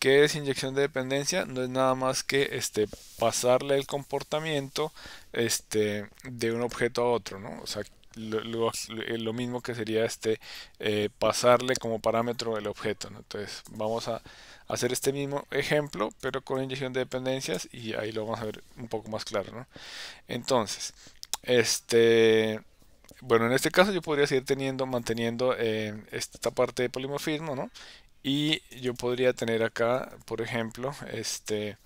¿Qué es inyección de dependencia? No es nada más que este, pasarle el comportamiento este, de un objeto a otro, ¿no? O sea, lo, eh, mismo que sería este, eh, pasarle como parámetro el objeto, ¿no? Entonces, vamos a hacer este mismo ejemplo, pero con inyección de dependencias y ahí lo vamos a ver un poco más claro, ¿no? Entonces, este... Bueno, en este caso yo podría seguir teniendo, manteniendo eh, esta parte de polimorfismo, ¿no? y yo podría tener acá, por ejemplo, este,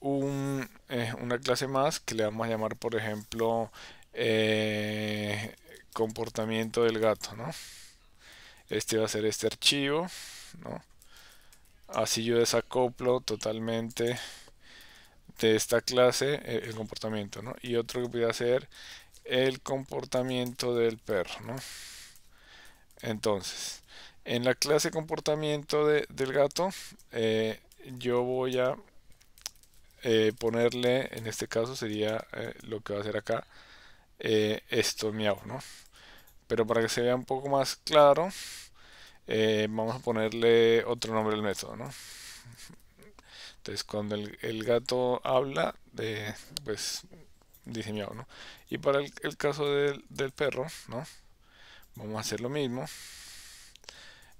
un, eh, una clase más que le vamos a llamar, por ejemplo, eh, comportamiento del gato, ¿no? Este va a ser este archivo, ¿no? Así yo desacoplo totalmente de esta clase eh, el comportamiento, ¿no? Y otro que voy a hacer el comportamiento del perro, ¿no? Entonces, en la clase comportamiento del gato, eh, yo voy a eh, ponerle, en este caso sería eh, lo que va a hacer acá, esto miau, ¿no? Pero para que se vea un poco más claro, vamos a ponerle otro nombre al método, ¿no? Entonces cuando el, gato habla, pues dice miau, ¿no? Y para el, caso del, del perro, ¿no? Vamos a hacer lo mismo.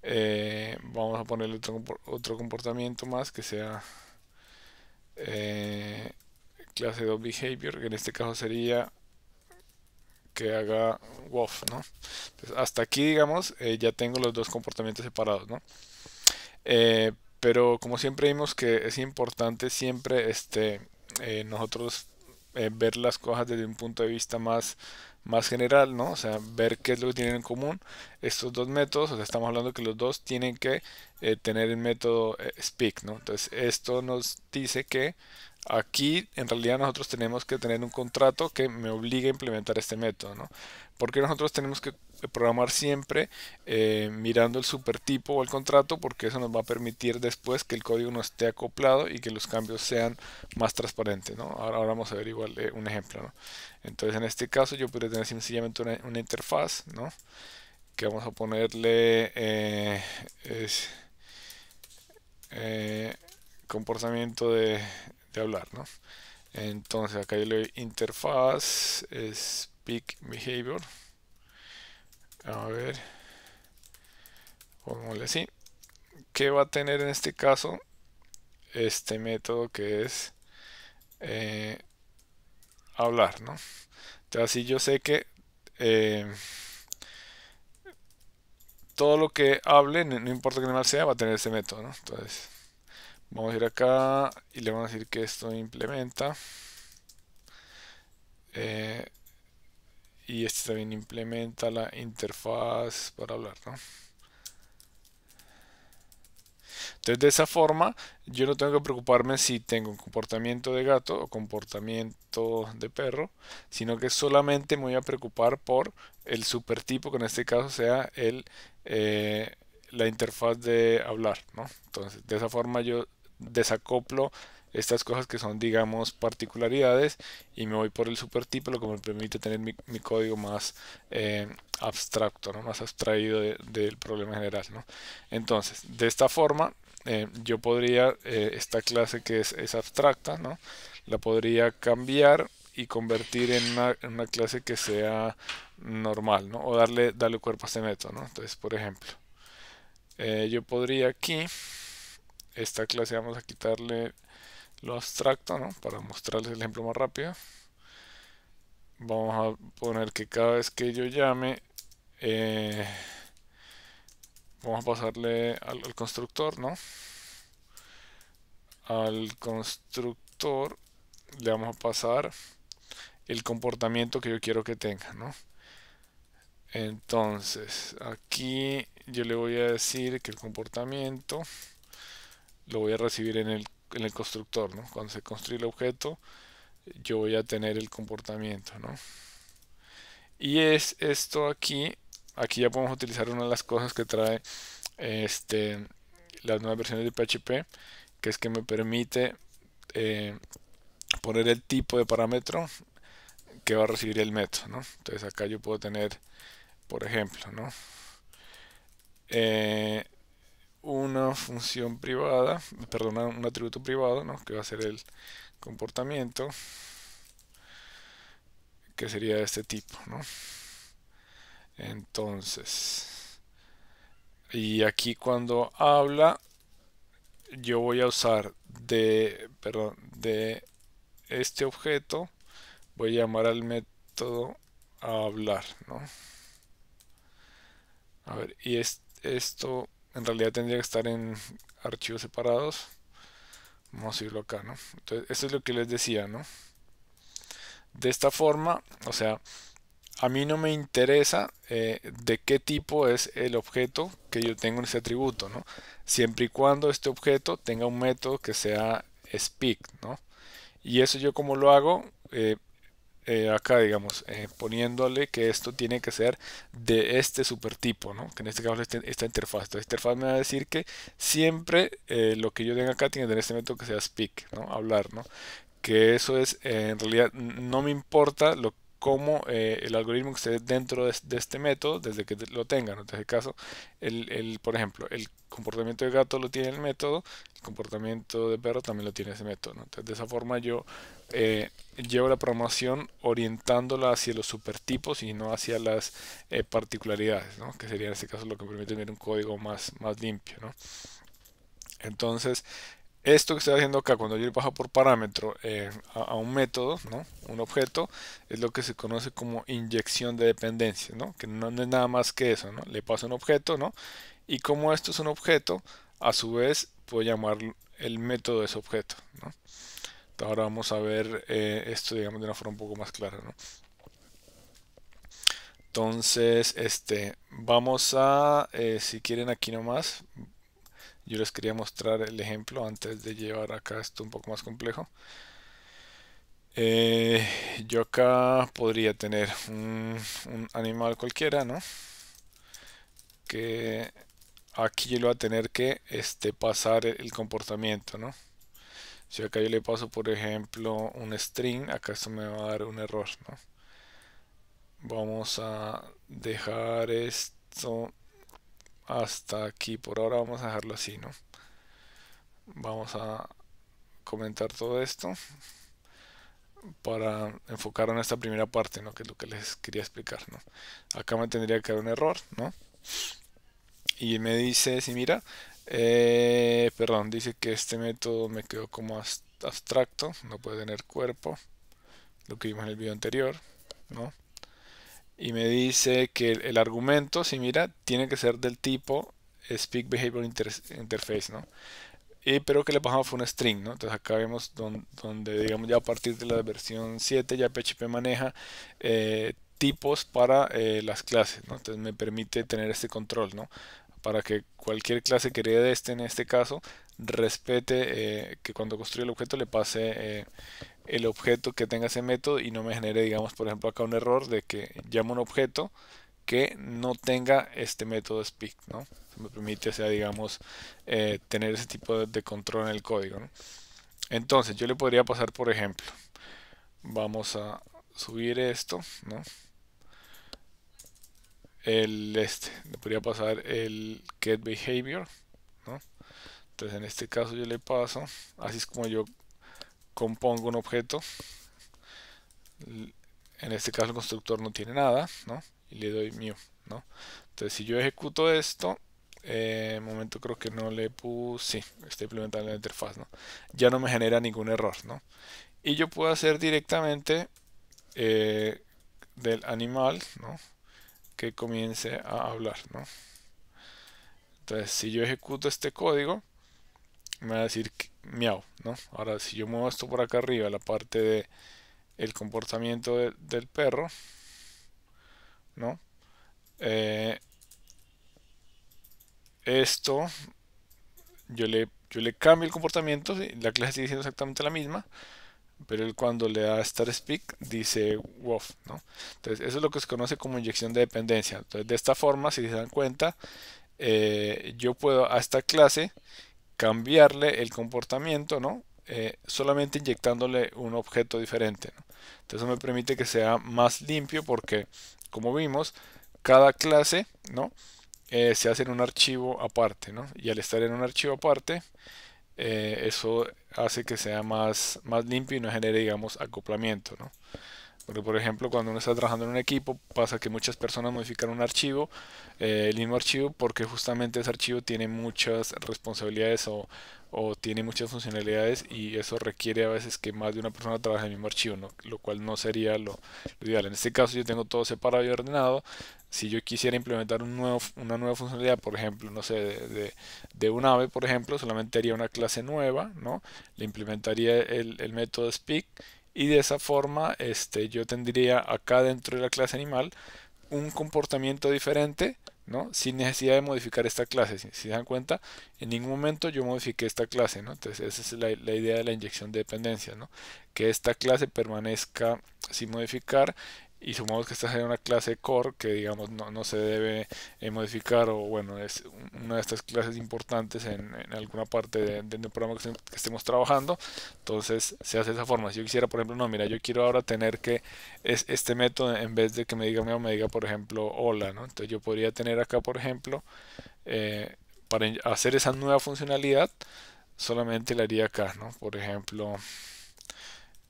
Eh, vamos a ponerle otro, comportamiento más que sea eh, clase 2 behavior, en este caso sería que haga Woof hasta aquí, digamos, eh, ya tengo los dos comportamientos separados, pero como siempre vimos que es importante siempre este, nosotros ver las cosas desde un punto de vista más más general, ¿no? O sea, ver qué es lo que tienen en común estos dos métodos. O sea, estamos hablando que los dos tienen que eh, tener el método eh, speak, ¿no? Entonces, esto nos dice que aquí en realidad nosotros tenemos que tener un contrato que me obligue a implementar este método, ¿no? Porque nosotros tenemos que programar siempre eh, mirando el supertipo o el contrato porque eso nos va a permitir después que el código no esté acoplado y que los cambios sean más transparentes. ¿no? Ahora, vamos a ver igual eh, un ejemplo. Entonces en este caso yo podría tener sencillamente una, interfaz ¿no? que vamos a ponerle eh, comportamiento de, hablar. Entonces acá yo le doy interfaz, speak behavior a ver pongámosle así que va a tener en este caso este método que es eh, hablar no entonces así yo sé que eh, todo lo que hable no, importa qué animal sea va a tener este método entonces vamos a ir acá y le vamos a decir que esto implementa eh, y este también implementa la interfaz para hablar, Entonces de esa forma yo no tengo que preocuparme si tengo un comportamiento de gato o comportamiento de perro, sino que solamente me voy a preocupar por el supertipo, que en este caso sea el, eh, la interfaz de hablar. Entonces de esa forma yo desacoplo estas cosas que son digamos particularidades y me voy por el supertipo lo que me permite tener mi, código más eh, abstracto ¿no? más abstraído del problema general ¿no? entonces de esta forma eh, yo podría eh, esta clase que es, abstracta ¿no? la podría cambiar y convertir en una, clase que sea normal ¿no? o darle, cuerpo a este método entonces por ejemplo yo podría aquí esta clase vamos a quitarle lo abstracto, ¿no? Para mostrarles el ejemplo más rápido. Vamos a poner que cada vez que yo llame, eh, vamos a pasarle al, constructor, ¿no? Al constructor le vamos a pasar el comportamiento que yo quiero que tenga, ¿no? Entonces, aquí yo le voy a decir que el comportamiento lo voy a recibir en el en el constructor, ¿no? Cuando se construye el objeto, yo voy a tener el comportamiento, ¿no? Y es esto aquí, aquí ya podemos utilizar una de las cosas que trae este, las nuevas versiones de PHP, que es que me permite eh, poner el tipo de parámetro que va a recibir el método, ¿no? Entonces acá yo puedo tener, por ejemplo, ¿no? Eh, una función privada, perdón, un atributo privado, que va a ser el comportamiento, que sería de este tipo, ¿no? Entonces, y aquí cuando habla, yo voy a usar de, perdón, de este objeto, voy a llamar al método hablar, ¿no? A ver, y esto en realidad tendría que estar en archivos separados. Vamos a irlo acá, ¿no? Entonces, eso es lo que les decía, ¿no? De esta forma, o sea, a mí no me interesa eh, de qué tipo es el objeto que yo tengo en ese atributo, ¿no? Siempre y cuando este objeto tenga un método que sea speak, ¿no? Y eso yo como lo hago, eh, eh, acá, digamos, eh, poniéndole que esto tiene que ser de este supertipo, ¿no? que en este caso esta interfaz. esta interfaz me va a decir que siempre eh, lo que yo tenga acá tiene que tener este método que sea speak, ¿no? hablar, ¿no? que eso es, en realidad, no me importa lo que como eh, el algoritmo que esté dentro de, este método, desde que lo tengan. En este caso, el, por ejemplo, el comportamiento de gato lo tiene el método, el comportamiento de perro también lo tiene ese método. de esa forma yo eh, llevo la programación orientándola hacia los supertipos y no hacia las eh, particularidades, que sería en este caso lo que permite tener un código más, más limpio. Entonces, esto que estoy haciendo acá, cuando yo bajo por parámetro eh, a, un método, ¿no? un objeto, es lo que se conoce como inyección de dependencia, ¿no? que no, es nada más que eso, ¿no? le paso un objeto, ¿no? y como esto es un objeto, a su vez puedo llamar el método de ese objeto. ¿no? ahora vamos a ver eh, esto digamos de una forma un poco más clara. ¿no? Entonces, este, vamos a, eh, si quieren aquí nomás, yo les quería mostrar el ejemplo antes de llevar acá esto un poco más complejo. Eh, yo acá podría tener un, animal cualquiera, ¿no? Que aquí yo le voy a tener que este, pasar el comportamiento, ¿no? Si acá yo le paso, por ejemplo, un string, acá esto me va a dar un error, ¿no? Vamos a dejar esto hasta aquí. Por ahora vamos a dejarlo así, ¿no? Vamos a comentar todo esto para enfocar en esta primera parte, ¿no? Que es lo que les quería explicar, ¿no? Acá me tendría que dar un error, ¿no? Y me dice, si mira, eh, perdón, dice que este método me quedó como abstracto, no puede tener cuerpo, lo que vimos en el video anterior, ¿no? y me dice que el, argumento, si mira, tiene que ser del tipo Speak Behavior Interface, ¿no? Y, pero que le pasamos fue un string, ¿no? Entonces acá vemos donde, digamos, ya a partir de la versión 7 ya PHP maneja eh, tipos para eh, las clases, Entonces me permite tener este control, ¿no? Para que cualquier clase que herede este, en este caso, respete eh, que cuando construye el objeto le pase el objeto que tenga ese método y no me genere, digamos, por ejemplo, acá un error de que llamo un objeto que no tenga este método speak, ¿no? me permite, o sea, digamos, eh, tener ese tipo de, control en el código, Entonces, yo le podría pasar, por ejemplo, vamos a subir esto, ¿no? El este, le podría pasar el get behavior, ¿no? Entonces, en este caso yo le paso, así es como yo compongo un objeto, en este caso el constructor no tiene nada, ¿no? Y le doy new, ¿no? Entonces si yo ejecuto esto, eh, momento creo que no le puse, sí, está implementando la interfaz, ¿no? Ya no me genera ningún error, Y yo puedo hacer directamente eh, del animal, Que comience a hablar, ¿no? Entonces si yo ejecuto este código, me va a decir miau, ¿no? Ahora, si yo muevo esto por acá arriba, la parte de el comportamiento del perro, ¿no? Eh, esto, yo le, le cambio el comportamiento, la clase sigue siendo exactamente la misma, pero él cuando le da start speak dice woof ¿no? Entonces eso es lo que se conoce como inyección de dependencia. Entonces de esta forma, si se dan cuenta, eh, yo puedo a esta clase cambiarle el comportamiento, ¿no? Eh, solamente inyectándole un objeto diferente. Entonces me permite que sea más limpio porque, como vimos, cada clase, ¿no? Eh, se hace en un archivo aparte, Y al estar en un archivo aparte, eh, eso hace que sea más, más limpio y no genere, digamos, acoplamiento, ¿no? Porque, por ejemplo, cuando uno está trabajando en un equipo, pasa que muchas personas modifican un archivo, eh, el mismo archivo, porque justamente ese archivo tiene muchas responsabilidades o, o, tiene muchas funcionalidades y eso requiere a veces que más de una persona trabaje en el mismo archivo, ¿no? lo cual no sería lo, ideal. En este caso yo tengo todo separado y ordenado. Si yo quisiera implementar un nuevo, una nueva funcionalidad, por ejemplo, no sé, de, de, de, un ave, por ejemplo, solamente haría una clase nueva, ¿no? Le implementaría el, el método speak y de esa forma este, yo tendría acá dentro de la clase animal un comportamiento diferente ¿no? sin necesidad de modificar esta clase. Si, se dan cuenta, en ningún momento yo modifiqué esta clase. ¿no? Entonces esa es la, la, idea de la inyección de dependencia, ¿no? que esta clase permanezca sin modificar y supongamos que esta es una clase core que digamos no, se debe eh, modificar o bueno es una de estas clases importantes en, alguna parte del programa que, estemos trabajando entonces se hace de esa forma si yo quisiera por ejemplo no mira yo quiero ahora tener que este método en vez de que me diga me diga por ejemplo hola ¿no? entonces yo podría tener acá por ejemplo eh, para hacer esa nueva funcionalidad solamente la haría acá ¿no? por ejemplo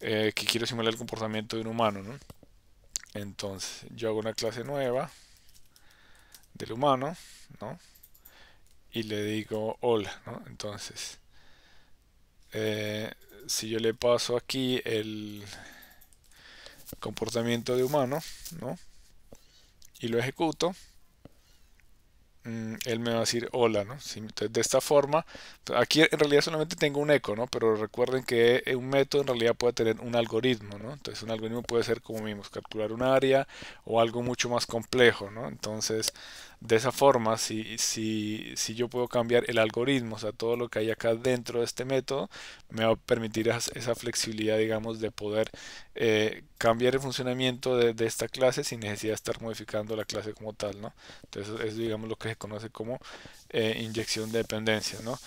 eh, que quiero simular el comportamiento de un humano ¿no? Entonces, yo hago una clase nueva del humano, ¿no? Y le digo hola, Entonces, eh, si yo le paso aquí el comportamiento de humano, ¿no? Y lo ejecuto, Mm, él me va a decir hola, ¿no? Entonces, de esta forma, aquí en realidad solamente tengo un eco, ¿no? Pero recuerden que eh, un método en realidad puede tener un algoritmo, ¿no? Entonces, un algoritmo puede ser como vimos, calcular un área o algo mucho más complejo, ¿no? Entonces, de esa forma, si, si, yo puedo cambiar el algoritmo, o sea, todo lo que hay acá dentro de este método, me va a permitir esa flexibilidad, digamos, de poder eh, cambiar el funcionamiento de, esta clase sin necesidad de estar modificando la clase como tal, ¿no? Entonces, es, digamos, lo que se conoce como eh, inyección de dependencia, ¿no?